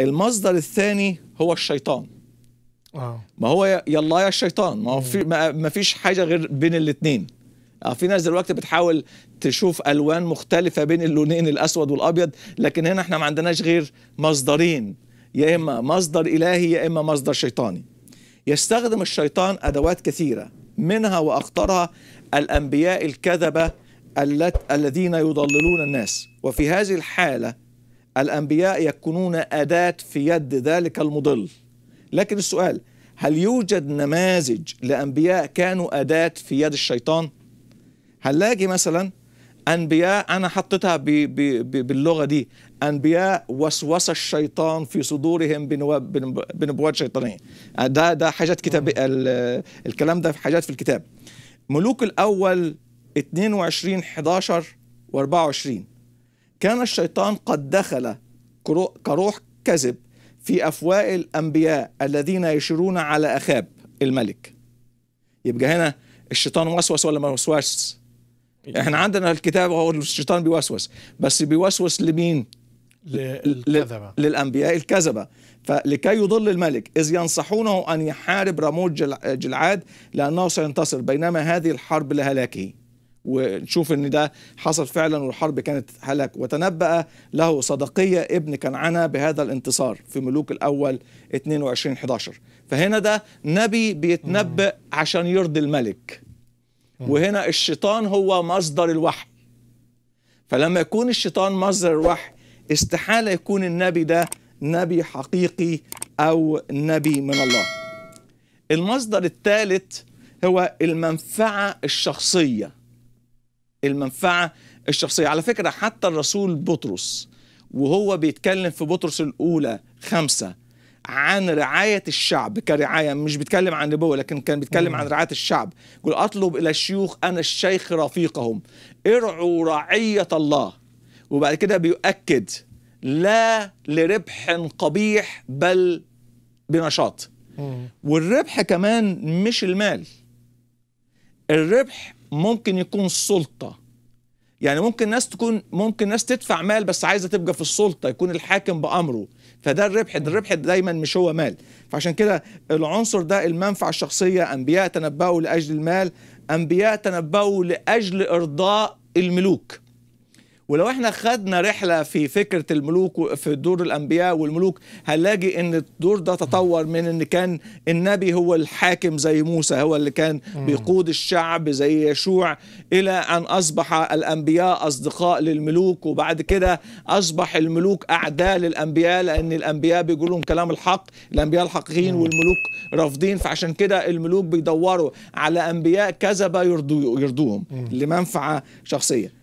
المصدر الثاني هو الشيطان واو. آه. ما هو يلا يا الشيطان ما هو في ما فيش حاجه غير بين الاثنين آه، في ناس دلوقتي بتحاول تشوف الوان مختلفه بين اللونين الاسود والابيض لكن هنا احنا ما عندناش غير مصدرين يا اما مصدر الهي يا اما مصدر شيطاني يستخدم الشيطان ادوات كثيره منها واخطرها الانبياء الكذبه الذين يضللون الناس وفي هذه الحاله الأنبياء يكونون أداة في يد ذلك المضل لكن السؤال هل يوجد نماذج لأنبياء كانوا أداة في يد الشيطان؟ هل لاقي مثلا أنبياء أنا حطيتها باللغة دي أنبياء وسوس الشيطان في صدورهم بنبوات شيطانية ده ده حاجات كتاب آه. الكلام ده في حاجات في الكتاب ملوك الأول 22 11 و 24 كان الشيطان قد دخل كروح كذب في أفواه الأنبياء الذين يشيرون على أخاب الملك يبقى هنا الشيطان وسوس ولا ما وسوس احنا عندنا الكتاب هو الشيطان بيوسوس بس بيوسوس لمين للكذبة. للأنبياء الكذبة فلكي يضل الملك إذ ينصحونه أن يحارب راموت جلعاد لأنه سينتصر بينما هذه الحرب لهلاكه ونشوف ان ده حصل فعلا والحرب كانت هلاك وتنبأ له صدقية ابن كنعانة بهذا الانتصار في ملوك الأول 22 11 فهنا ده نبي بيتنبأ عشان يرضي الملك وهنا الشيطان هو مصدر الوحي فلما يكون الشيطان مصدر الوحي استحالة يكون النبي ده نبي حقيقي أو نبي من الله المصدر الثالث هو المنفعة الشخصية المنفعة الشخصية على فكرة حتى الرسول بطرس وهو بيتكلم في بطرس الأولى خمسة عن رعاية الشعب كرعاية مش بيتكلم عن نبوة لكن كان بيتكلم عن رعاية الشعب يقول أطلب إلى الشيوخ أنا الشيخ رفيقهم ارعوا رعية الله وبعد كده بيؤكد لا لربح قبيح بل بنشاط والربح كمان مش المال الربح ممكن يكون سلطه يعني ممكن ناس تكون ممكن ناس تدفع مال بس عايزه تبقى في السلطه يكون الحاكم بامره فده الربح ده الربح دايما مش هو مال فعشان كده العنصر ده المنفعه الشخصيه انبياء تنبؤوا لاجل المال انبياء تنبؤوا لاجل ارضاء الملوك ولو احنا خدنا رحله في فكره الملوك في دور الانبياء والملوك هنلاقي ان الدور ده تطور من ان كان النبي هو الحاكم زي موسى هو اللي كان بيقود الشعب زي يشوع الى ان اصبح الانبياء اصدقاء للملوك وبعد كده اصبح الملوك اعداء للانبياء لان الانبياء بيقولوا لهم كلام الحق الانبياء الحقيقيين والملوك رافضين فعشان كده الملوك بيدوروا على انبياء كذبه يرضوهم لمنفعه شخصيه